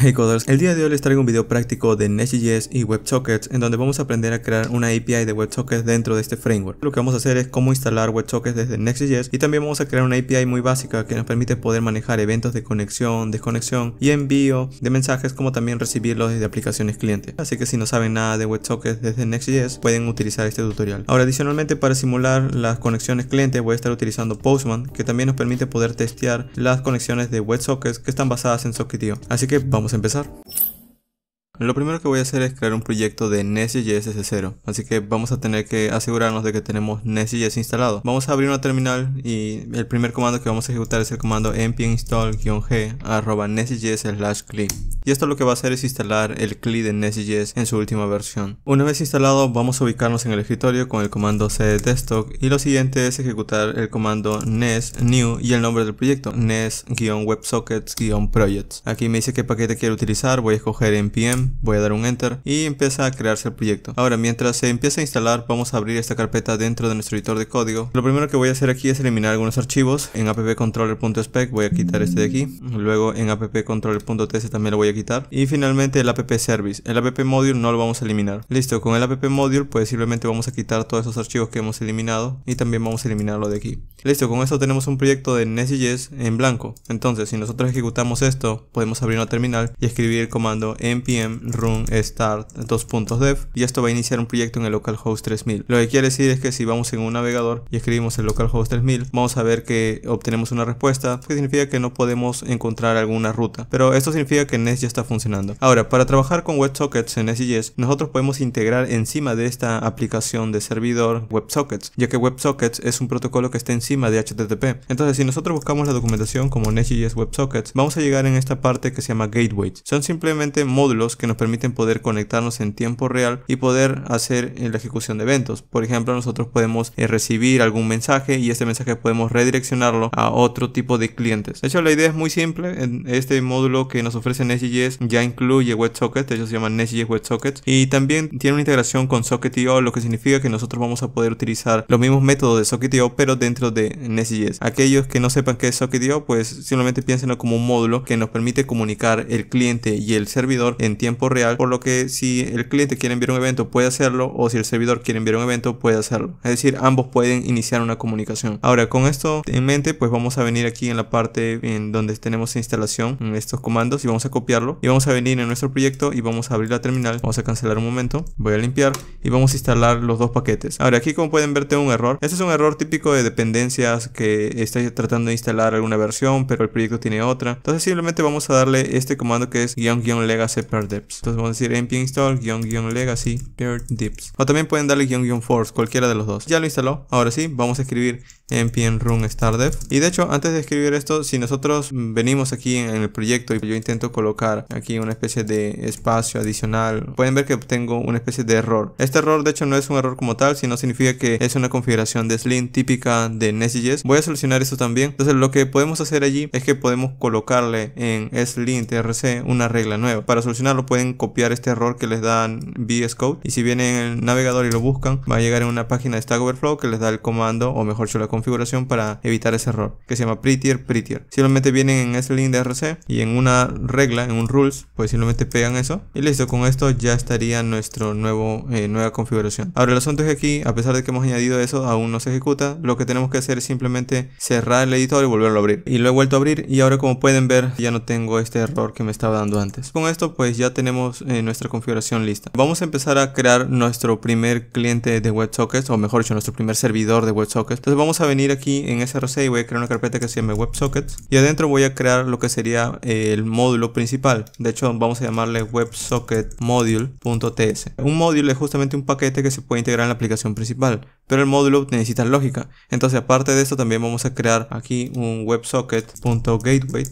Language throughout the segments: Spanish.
Hey coders, el día de hoy les traigo un video práctico de Next.js y WebSockets en donde vamos a aprender a crear una API de WebSockets dentro de este framework. Lo que vamos a hacer es cómo instalar WebSockets desde Next.js y también vamos a crear una API muy básica que nos permite poder manejar eventos de conexión, desconexión y envío de mensajes como también recibirlos desde aplicaciones clientes, Así que si no saben nada de WebSockets desde Next.js pueden utilizar este tutorial. Ahora adicionalmente para simular las conexiones clientes voy a estar utilizando Postman que también nos permite poder testear las conexiones de WebSockets que están basadas en Socket.io, Así que vamos empezar. Lo primero que voy a hacer es crear un proyecto de Nest.js 0 así que vamos a tener que asegurarnos de que tenemos Nest.js instalado. Vamos a abrir una terminal y el primer comando que vamos a ejecutar es el comando npm install-g arroba nest.js slash cli. Y esto lo que va a hacer es instalar el CLI de Nest.js en su última versión. Una vez instalado vamos a ubicarnos en el escritorio con el comando cd desktop y lo siguiente es ejecutar el comando nest new y el nombre del proyecto nest-websockets-projects. Aquí me dice qué paquete quiero utilizar, voy a escoger npm voy a dar un enter y empieza a crearse el proyecto. Ahora mientras se empieza a instalar vamos a abrir esta carpeta dentro de nuestro editor de código. Lo primero que voy a hacer aquí es eliminar algunos archivos. En appcontroller.spec voy a quitar este de aquí. Luego en appcontroller.ts también lo voy a quitar. Y finalmente el app service. El app module no lo vamos a eliminar. Listo, con el app module pues simplemente vamos a quitar todos esos archivos que hemos eliminado y también vamos a eliminarlo de aquí. Listo, con esto tenemos un proyecto de Nest.js en blanco. Entonces si nosotros ejecutamos esto podemos abrir una terminal y escribir el comando npm run start 2.dev puntos y esto va a iniciar un proyecto en el localhost 3000. Lo que quiere decir es que si vamos en un navegador y escribimos el localhost 3000, vamos a ver que obtenemos una respuesta que significa que no podemos encontrar alguna ruta. Pero esto significa que NEST ya está funcionando. Ahora, para trabajar con WebSockets en SGS, nosotros podemos integrar encima de esta aplicación de servidor WebSockets, ya que WebSockets es un protocolo que está encima de HTTP. Entonces, si nosotros buscamos la documentación como NEST.js WebSockets, vamos a llegar en esta parte que se llama Gateway, Son simplemente módulos que nos permiten poder conectarnos en tiempo real y poder hacer eh, la ejecución de eventos. Por ejemplo, nosotros podemos eh, recibir algún mensaje y este mensaje podemos redireccionarlo a otro tipo de clientes. De hecho, la idea es muy simple. En este módulo que nos ofrece Nest.js ya incluye WebSocket, ellos llaman se llama Nest.js WebSocket y también tiene una integración con Socket.io, lo que significa que nosotros vamos a poder utilizar los mismos métodos de Socket.io pero dentro de Nest.js. Aquellos que no sepan qué es Socket.io, pues simplemente piénsenlo como un módulo que nos permite comunicar el cliente y el servidor en tiempo tiempo real, por lo que si el cliente quiere enviar un evento puede hacerlo o si el servidor quiere enviar un evento puede hacerlo. Es decir, ambos pueden iniciar una comunicación. Ahora, con esto en mente, pues vamos a venir aquí en la parte en donde tenemos instalación, en estos comandos y vamos a copiarlo y vamos a venir en nuestro proyecto y vamos a abrir la terminal. Vamos a cancelar un momento, voy a limpiar y vamos a instalar los dos paquetes. Ahora, aquí como pueden ver tengo un error. Este es un error típico de dependencias que está tratando de instalar alguna versión, pero el proyecto tiene otra. Entonces simplemente vamos a darle este comando que es guión guión legacy entonces vamos a decir npm install guión guión legacy dips. O también pueden darle guión guión force, cualquiera de los dos. Ya lo instaló. Ahora sí, vamos a escribir npm run stardev, y de hecho antes de escribir esto si nosotros venimos aquí en el proyecto y yo intento colocar aquí una especie de espacio adicional pueden ver que obtengo una especie de error este error de hecho no es un error como tal sino significa que es una configuración de slim típica de nestjs voy a solucionar esto también entonces lo que podemos hacer allí es que podemos colocarle en slim trc una regla nueva para solucionarlo pueden copiar este error que les dan vs code y si vienen en el navegador y lo buscan va a llegar en una página de stack overflow que les da el comando o mejor yo la configuración para evitar ese error, que se llama prettier prettier. Simplemente vienen en ese link de RC y en una regla, en un rules, pues simplemente pegan eso y listo, con esto ya estaría nuestro nuevo, eh, nueva configuración. Ahora el asunto es que aquí, a pesar de que hemos añadido eso, aún no se ejecuta, lo que tenemos que hacer es simplemente cerrar el editor y volverlo a abrir. Y lo he vuelto a abrir y ahora como pueden ver ya no tengo este error que me estaba dando antes. Con esto pues ya tenemos eh, nuestra configuración lista. Vamos a empezar a crear nuestro primer cliente de WebSockets o mejor dicho nuestro primer servidor de WebSockets. Entonces vamos a venir aquí en SRC y voy a crear una carpeta que se llame WebSockets y adentro voy a crear lo que sería eh, el módulo principal. De hecho, vamos a llamarle websocketmodule.ts. Un módulo es justamente un paquete que se puede integrar en la aplicación principal, pero el módulo necesita lógica. Entonces, aparte de esto, también vamos a crear aquí un websocket.gateway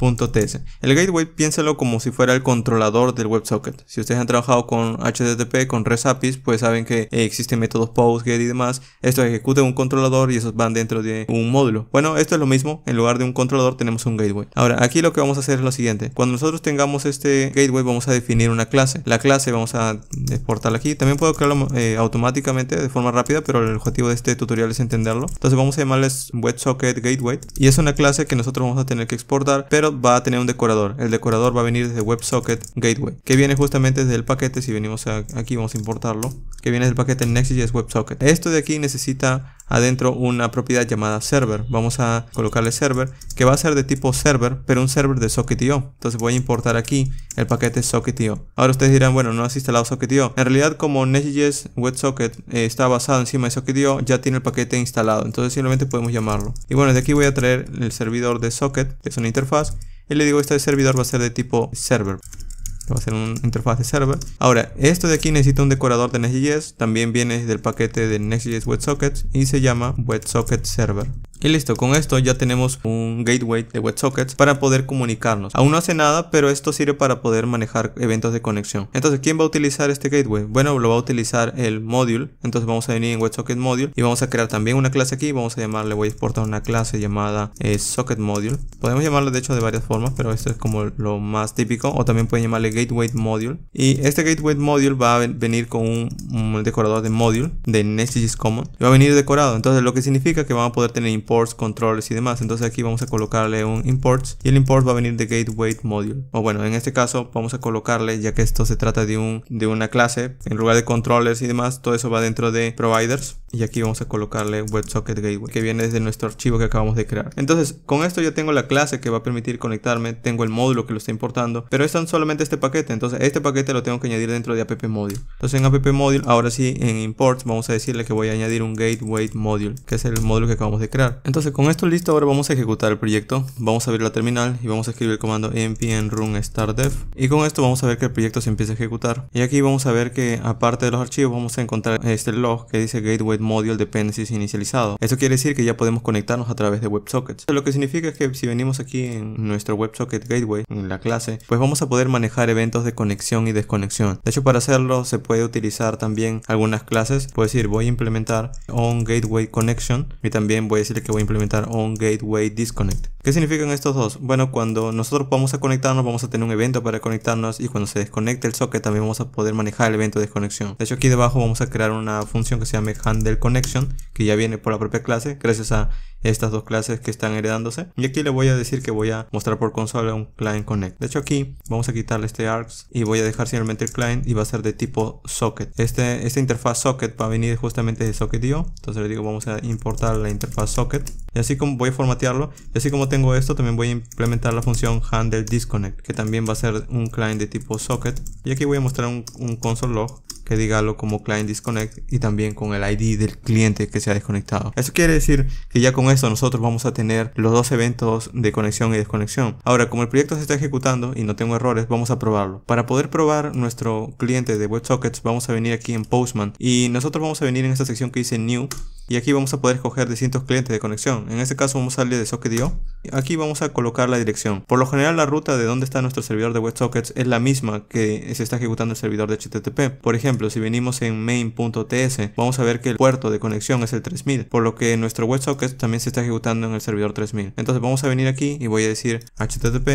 .ts. El gateway piénselo como si fuera el controlador del WebSocket. Si ustedes han trabajado con HTTP, con REST APIs, pues saben que existen métodos POST, GET y demás. esto ejecute un controlador y esos van dentro de un módulo. Bueno, esto es lo mismo. En lugar de un controlador tenemos un gateway. Ahora, aquí lo que vamos a hacer es lo siguiente. Cuando nosotros tengamos este gateway vamos a definir una clase. La clase vamos a exportarla aquí. También puedo crearlo eh, automáticamente de forma rápida, pero el objetivo de este tutorial es entenderlo. Entonces vamos a llamarles WebSocket Gateway. Y es una clase que nosotros vamos a tener que exportar, pero va a tener un decorador. El decorador va a venir desde WebSocket Gateway, que viene justamente desde el paquete, si venimos aquí vamos a importarlo, que viene del paquete Next.js WebSocket. Esto de aquí necesita adentro una propiedad llamada server. Vamos a colocarle server, que va a ser de tipo server, pero un server de socket.io. Entonces voy a importar aquí el paquete socket.io. Ahora ustedes dirán, bueno, no has instalado socket.io. En realidad, como Next.js WebSocket eh, está basado encima de socket.io, ya tiene el paquete instalado. Entonces simplemente podemos llamarlo. Y bueno, de aquí voy a traer el servidor de socket, que es una interfaz, y le digo este servidor va a ser de tipo server va a ser una interfaz de server. Ahora, esto de aquí necesita un decorador de Next.js, también viene del paquete de Next.js WebSockets y se llama WebSocketServer Server. Y listo, con esto ya tenemos un gateway de WebSockets para poder comunicarnos. Aún no hace nada, pero esto sirve para poder manejar eventos de conexión. Entonces, ¿quién va a utilizar este gateway? Bueno, lo va a utilizar el module. Entonces vamos a venir en WebSocket Module y vamos a crear también una clase aquí. Vamos a llamarle, voy a exportar una clase llamada eh, Socket Module. Podemos llamarlo de hecho de varias formas, pero esto es como lo más típico. O también pueden llamarle Gateway Module. Y este Gateway Module va a venir con un, decorador de module de NestJS Common. Y va a venir decorado. Entonces lo que significa que van a poder tener imports, controles y demás. Entonces aquí vamos a colocarle un imports y el import va a venir de gateway module. O bueno, en este caso vamos a colocarle, ya que esto se trata de, un, de una clase, en lugar de controllers y demás, todo eso va dentro de providers. Y aquí vamos a colocarle WebSocket Gateway, que viene desde nuestro archivo que acabamos de crear. Entonces, con esto ya tengo la clase que va a permitir conectarme, tengo el módulo que lo está importando, pero es tan solamente este paquete. Entonces, este paquete lo tengo que añadir dentro de app module. Entonces, en app module, ahora sí, en imports vamos a decirle que voy a añadir un gateway module, que es el módulo que acabamos de crear entonces con esto listo, ahora vamos a ejecutar el proyecto. Vamos a abrir la terminal y vamos a escribir el comando npm run start dev. Y con esto vamos a ver que el proyecto se empieza a ejecutar. Y aquí vamos a ver que aparte de los archivos vamos a encontrar este log que dice gateway module dependencies inicializado. eso quiere decir que ya podemos conectarnos a través de WebSockets. Lo que significa es que si venimos aquí en nuestro WebSocket gateway, en la clase, pues vamos a poder manejar eventos de conexión y desconexión. De hecho para hacerlo se puede utilizar también algunas clases. Puedo decir voy a implementar on gateway connection y también voy a decir que voy a implementar on gateway disconnect. ¿Qué significan estos dos? Bueno, cuando nosotros vamos a conectarnos, vamos a tener un evento para conectarnos y cuando se desconecte el socket también vamos a poder manejar el evento de desconexión. De hecho, aquí debajo vamos a crear una función que se llame handle connection, que ya viene por la propia clase, gracias a estas dos clases que están heredándose. Y aquí le voy a decir que voy a mostrar por consola un client connect. De hecho aquí vamos a quitarle este args y voy a dejar simplemente el client y va a ser de tipo socket. Este, esta interfaz socket va a venir justamente de socket.io. Entonces le digo vamos a importar la interfaz socket. Y así como voy a formatearlo. Y así como tengo esto también voy a implementar la función handle disconnect. Que también va a ser un client de tipo socket. Y aquí voy a mostrar un, un console log que diga como client disconnect y también con el ID del cliente que se ha desconectado. Eso quiere decir que ya con esto nosotros vamos a tener los dos eventos de conexión y desconexión. Ahora, como el proyecto se está ejecutando y no tengo errores, vamos a probarlo. Para poder probar nuestro cliente de WebSockets, vamos a venir aquí en Postman y nosotros vamos a venir en esta sección que dice New y aquí vamos a poder escoger distintos clientes de conexión. En este caso vamos a salir de SocketIO. Aquí vamos a colocar la dirección. Por lo general la ruta de donde está nuestro servidor de WebSockets es la misma que se está ejecutando el servidor de HTTP. Por ejemplo, si venimos en main.ts, vamos a ver que el puerto de conexión es el 3000, por lo que nuestro WebSocket también se está ejecutando en el servidor 3000. Entonces vamos a venir aquí y voy a decir http,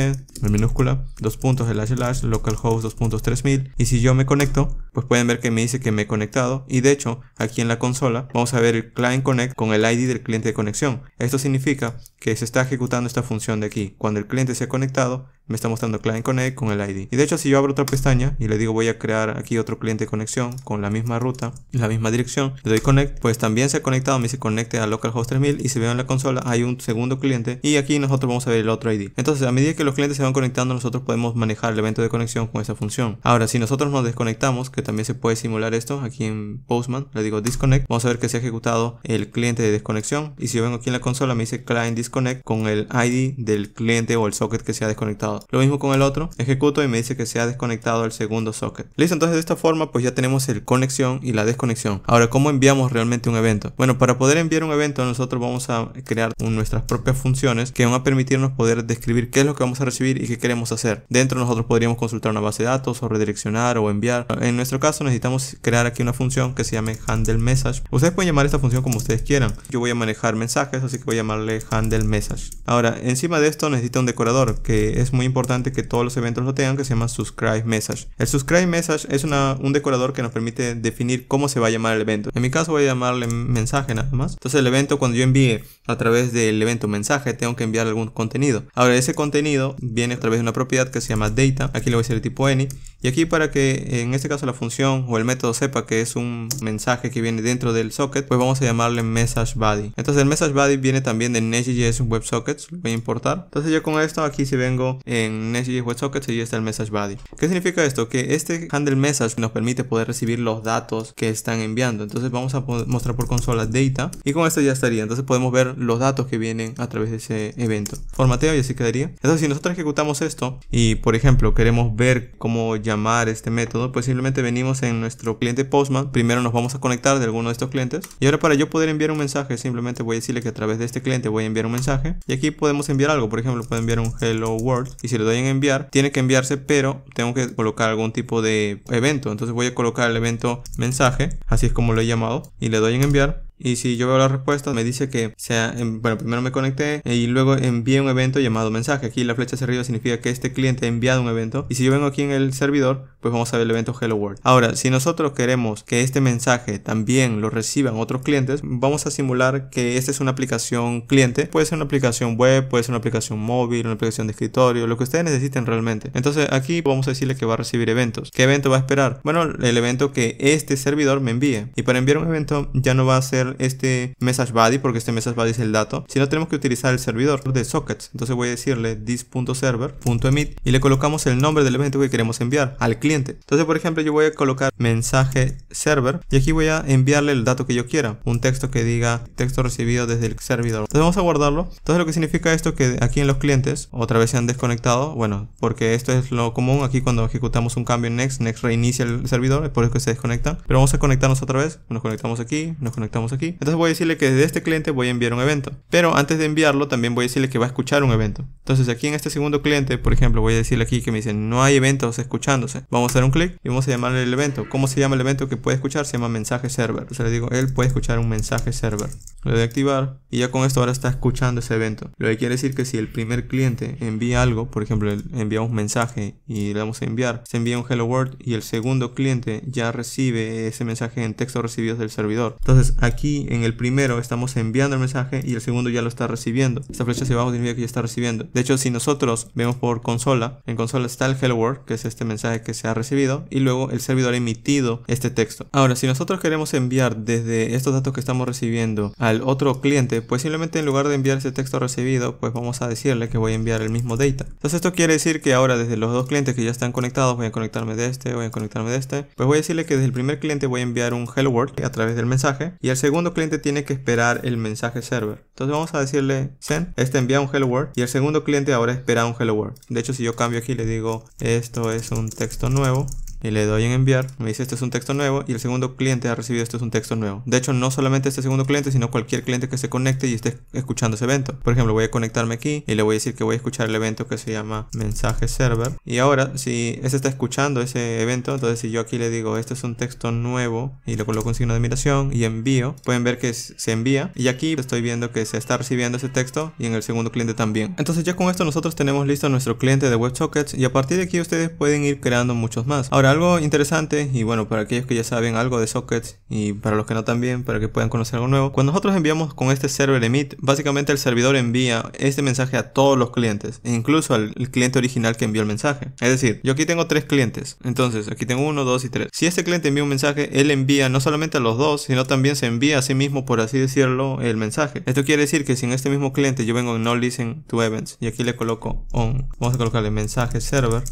en minúscula, dos localhost, dos 3000. Y si yo me conecto, pues pueden ver que me dice que me he conectado. Y de hecho, aquí en la consola, vamos a ver el client connect con el ID del cliente de conexión. Esto significa que se está ejecutando esta función de aquí. Cuando el cliente se ha conectado, me está mostrando Client Connect con el ID. Y de hecho, si yo abro otra pestaña y le digo voy a crear aquí otro cliente de conexión con la misma ruta, la misma dirección, le doy Connect, pues también se ha conectado, me dice conecte a localhost 3000 y se ve en la consola hay un segundo cliente y aquí nosotros vamos a ver el otro ID. Entonces, a medida que los clientes se van conectando, nosotros podemos manejar el evento de conexión con esa función. Ahora, si nosotros nos desconectamos, que también se puede simular esto aquí en Postman, le digo disconnect, vamos a ver que se ha ejecutado el cliente de desconexión y si yo vengo aquí en la consola me dice client disconnect con el ID del cliente o el socket que se ha desconectado lo mismo con el otro, ejecuto y me dice que se ha desconectado el segundo socket. Listo, entonces de esta forma pues ya tenemos el conexión y la desconexión. Ahora, ¿cómo enviamos realmente un evento? Bueno, para poder enviar un evento nosotros vamos a crear nuestras propias funciones que van a permitirnos poder describir qué es lo que vamos a recibir y qué queremos hacer. Dentro nosotros podríamos consultar una base de datos o redireccionar o enviar. En nuestro caso necesitamos crear aquí una función que se llame handle message. Ustedes pueden llamar esta función como ustedes quieran. Yo voy a manejar mensajes, así que voy a llamarle handle message. Ahora, encima de esto necesita un decorador que es muy importante que todos los eventos lo tengan, que se llama Subscribe Message. El Subscribe Message es un decorador que nos permite definir cómo se va a llamar el evento. En mi caso voy a llamarle mensaje nada más. Entonces el evento cuando yo envíe a través del evento mensaje tengo que enviar algún contenido. Ahora ese contenido viene a través de una propiedad que se llama data. Aquí le voy a decir el tipo any. Y aquí para que en este caso la función o el método sepa que es un mensaje que viene dentro del socket, pues vamos a llamarle message body. Entonces el message body viene también de Next.js WebSockets. Voy a importar. Entonces yo con esto aquí si vengo... en en Nest.js WebSockets y está el message body. ¿Qué significa esto? Que este handle message nos permite poder recibir los datos que están enviando. Entonces vamos a mostrar por consola data y con esto ya estaría. Entonces podemos ver los datos que vienen a través de ese evento. Formateo y así quedaría. Entonces si nosotros ejecutamos esto y por ejemplo queremos ver cómo llamar este método, pues simplemente venimos en nuestro cliente Postman. Primero nos vamos a conectar de alguno de estos clientes y ahora para yo poder enviar un mensaje simplemente voy a decirle que a través de este cliente voy a enviar un mensaje y aquí podemos enviar algo. Por ejemplo puedo enviar un hello world y si le doy en enviar, tiene que enviarse, pero tengo que colocar algún tipo de evento. Entonces voy a colocar el evento mensaje, así es como lo he llamado, y le doy en enviar y si yo veo la respuesta, me dice que sea, em, bueno, primero me conecté eh, y luego envié un evento llamado mensaje. Aquí la flecha hacia arriba significa que este cliente ha enviado un evento. Y si yo vengo aquí en el servidor, pues vamos a ver el evento Hello World. Ahora, si nosotros queremos que este mensaje también lo reciban otros clientes, vamos a simular que esta es una aplicación cliente. Puede ser una aplicación web, puede ser una aplicación móvil, una aplicación de escritorio, lo que ustedes necesiten realmente. Entonces aquí vamos a decirle que va a recibir eventos. ¿Qué evento va a esperar? Bueno, el evento que este servidor me envíe. Y para enviar un evento ya no va a ser este message body porque este message body es el dato, si no tenemos que utilizar el servidor de sockets. Entonces voy a decirle this.server.emit y le colocamos el nombre del evento que queremos enviar al cliente. Entonces, por ejemplo, yo voy a colocar mensaje server y aquí voy a enviarle el dato que yo quiera, un texto que diga texto recibido desde el servidor. Entonces vamos a guardarlo. Entonces lo que significa esto que aquí en los clientes otra vez se han desconectado, bueno, porque esto es lo común aquí cuando ejecutamos un cambio en Next, Next reinicia el servidor, es por eso que se desconecta, Pero vamos a conectarnos otra vez, nos conectamos aquí, nos conectamos aquí. Entonces voy a decirle que desde este cliente voy a enviar un evento. Pero antes de enviarlo también voy a decirle que va a escuchar un evento. Entonces aquí en este segundo cliente, por ejemplo, voy a decirle aquí que me dicen no hay eventos escuchándose. Vamos a hacer un clic y vamos a llamarle el evento. ¿Cómo se llama el evento que puede escuchar? Se llama mensaje server. O le digo, él puede escuchar un mensaje server. lo voy a activar y ya con esto ahora está escuchando ese evento. Lo que quiere decir que si el primer cliente envía algo, por ejemplo, envía un mensaje y le damos a enviar, se envía un hello world y el segundo cliente ya recibe ese mensaje en texto recibido del servidor. Entonces aquí en el primero estamos enviando el mensaje y el segundo ya lo está recibiendo. Esta flecha se abajo significa que ya está recibiendo. De hecho, si nosotros vemos por consola, en consola está el hello world, que es este mensaje que se ha recibido, y luego el servidor ha emitido este texto. Ahora, si nosotros queremos enviar desde estos datos que estamos recibiendo al otro cliente, pues simplemente en lugar de enviar ese texto recibido, pues vamos a decirle que voy a enviar el mismo data. Entonces esto quiere decir que ahora desde los dos clientes que ya están conectados, voy a conectarme de este, voy a conectarme de este, pues voy a decirle que desde el primer cliente voy a enviar un hello world a través del mensaje y al segundo segundo cliente tiene que esperar el mensaje server. Entonces vamos a decirle send, este envía un hello world y el segundo cliente ahora espera un hello world. De hecho, si yo cambio aquí, le digo esto es un texto nuevo y le doy en enviar, me dice este es un texto nuevo y el segundo cliente ha recibido esto es un texto nuevo. De hecho, no solamente este segundo cliente, sino cualquier cliente que se conecte y esté escuchando ese evento. Por ejemplo, voy a conectarme aquí y le voy a decir que voy a escuchar el evento que se llama mensaje server. Y ahora, si ese está escuchando ese evento, entonces si yo aquí le digo este es un texto nuevo y le coloco un signo de admiración y envío, pueden ver que se envía y aquí estoy viendo que se está recibiendo ese texto y en el segundo cliente también. Entonces ya con esto nosotros tenemos listo nuestro cliente de WebSockets y a partir de aquí ustedes pueden ir creando muchos más. Ahora algo interesante, y bueno, para aquellos que ya saben algo de sockets, y para los que no también, para que puedan conocer algo nuevo, cuando pues nosotros enviamos con este server emit, básicamente el servidor envía este mensaje a todos los clientes, e incluso al cliente original que envió el mensaje. Es decir, yo aquí tengo tres clientes, entonces aquí tengo uno, dos y tres. Si este cliente envía un mensaje, él envía no solamente a los dos, sino también se envía a sí mismo, por así decirlo, el mensaje. Esto quiere decir que si en este mismo cliente yo vengo en no listen to events y aquí le coloco on, vamos a colocarle mensaje server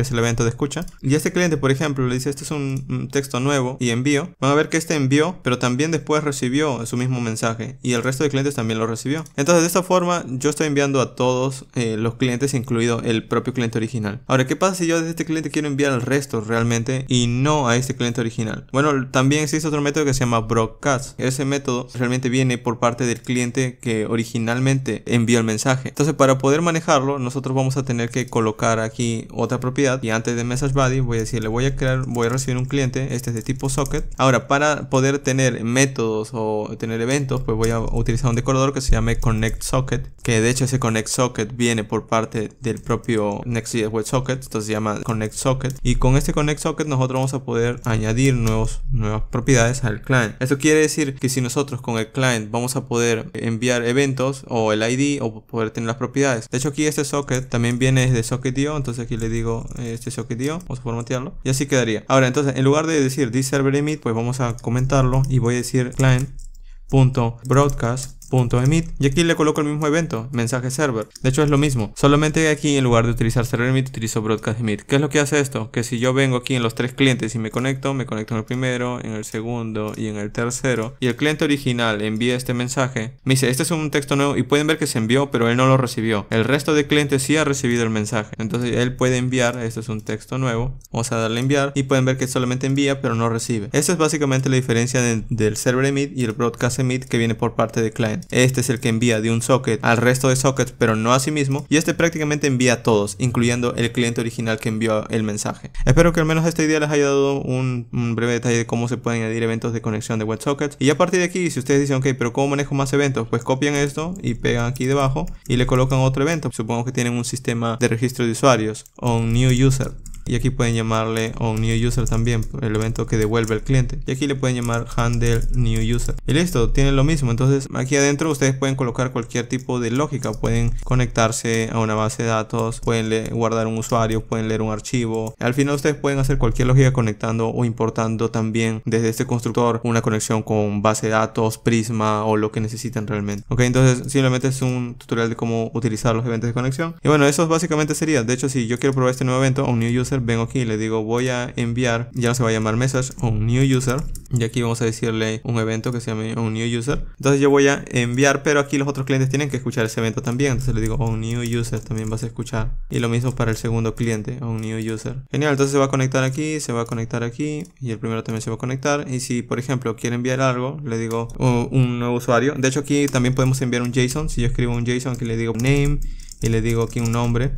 que es el evento de escucha, y este cliente, por ejemplo, le dice, este es un, texto nuevo y envío, van a ver que este envió, pero también después recibió su mismo mensaje, y el resto de clientes también lo recibió. Entonces, de esta forma, yo estoy enviando a todos eh, los clientes, incluido el propio cliente original. Ahora, ¿qué pasa si yo desde este cliente quiero enviar al resto realmente y no a este cliente original? Bueno, también existe otro método que se llama broadcast. Ese método realmente viene por parte del cliente que originalmente envió el mensaje. Entonces, para poder manejarlo, nosotros vamos a tener que colocar aquí otra propiedad y antes de MessageBody voy a decirle voy a crear, voy a recibir un cliente, este es de tipo socket. Ahora, para poder tener métodos o tener eventos, pues voy a utilizar un decorador que se llame ConnectSocket que de hecho ese Connect Socket viene por parte del propio Next.js WebSocket, entonces se llama ConnectSocket Y con este Connect Socket nosotros vamos a poder añadir nuevos, nuevas propiedades al client. Esto quiere decir que si nosotros con el client vamos a poder enviar eventos o el ID o poder tener las propiedades. De hecho aquí este socket también viene de socket.io, entonces aquí le digo este vamos a formatearlo y así quedaría ahora entonces en lugar de decir this server emit pues vamos a comentarlo y voy a decir client.broadcast .emit y aquí le coloco el mismo evento, mensaje server. De hecho es lo mismo, solamente aquí en lugar de utilizar server emit utilizo broadcast emit. ¿Qué es lo que hace esto? Que si yo vengo aquí en los tres clientes y me conecto, me conecto en el primero, en el segundo y en el tercero y el cliente original envía este mensaje, me dice este es un texto nuevo y pueden ver que se envió pero él no lo recibió. El resto de clientes sí ha recibido el mensaje, entonces él puede enviar, esto es un texto nuevo, vamos a darle enviar y pueden ver que solamente envía pero no recibe. Esa es básicamente la diferencia del server emit y el broadcast emit que viene por parte de client este es el que envía de un socket al resto de sockets pero no a sí mismo y este prácticamente envía a todos, incluyendo el cliente original que envió el mensaje. Espero que al menos esta idea les haya dado un, un breve detalle de cómo se pueden añadir eventos de conexión de WebSockets y a partir de aquí si ustedes dicen ok pero cómo manejo más eventos pues copian esto y pegan aquí debajo y le colocan otro evento, supongo que tienen un sistema de registro de usuarios o un new user y aquí pueden llamarle on new user también el evento que devuelve el cliente y aquí le pueden llamar handle new user y listo tiene lo mismo entonces aquí adentro ustedes pueden colocar cualquier tipo de lógica pueden conectarse a una base de datos pueden guardar un usuario pueden leer un archivo al final ustedes pueden hacer cualquier lógica conectando o importando también desde este constructor una conexión con base de datos prisma o lo que necesiten realmente ok entonces simplemente es un tutorial de cómo utilizar los eventos de conexión y bueno eso básicamente sería de hecho si yo quiero probar este nuevo evento on new user vengo aquí y le digo voy a enviar, ya no se va a llamar message, un new user. Y aquí vamos a decirle un evento que se llame un new user. Entonces yo voy a enviar, pero aquí los otros clientes tienen que escuchar ese evento también. Entonces le digo un oh, new user, también vas a escuchar. Y lo mismo para el segundo cliente, un oh, new user. Genial, entonces se va a conectar aquí, se va a conectar aquí y el primero también se va a conectar. Y si por ejemplo quiere enviar algo, le digo oh, un nuevo usuario. De hecho aquí también podemos enviar un JSON. Si yo escribo un JSON aquí le digo name y le digo aquí un nombre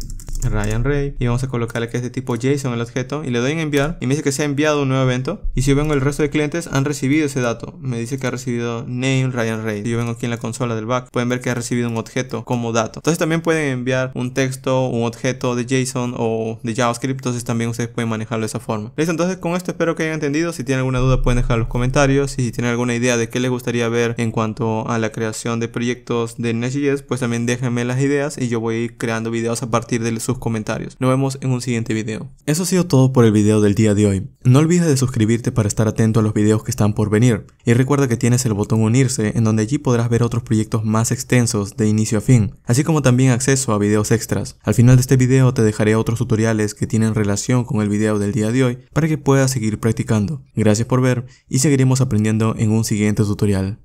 Ryan Ray y vamos a colocarle que es de tipo JSON el objeto y le doy en enviar y me dice que se ha enviado un nuevo evento y si yo vengo el resto de clientes han recibido ese dato me dice que ha recibido name Ryan Ray si yo vengo aquí en la consola del back pueden ver que ha recibido un objeto como dato entonces también pueden enviar un texto un objeto de JSON o de JavaScript entonces también ustedes pueden manejarlo de esa forma listo entonces con esto espero que hayan entendido si tienen alguna duda pueden dejar los comentarios y si tienen alguna idea de qué les gustaría ver en cuanto a la creación de proyectos de Next.js pues también déjenme las ideas y yo voy creando videos a partir del comentarios. Nos vemos en un siguiente video. Eso ha sido todo por el video del día de hoy. No olvides de suscribirte para estar atento a los videos que están por venir. Y recuerda que tienes el botón unirse en donde allí podrás ver otros proyectos más extensos de inicio a fin, así como también acceso a videos extras. Al final de este video te dejaré otros tutoriales que tienen relación con el video del día de hoy para que puedas seguir practicando. Gracias por ver y seguiremos aprendiendo en un siguiente tutorial.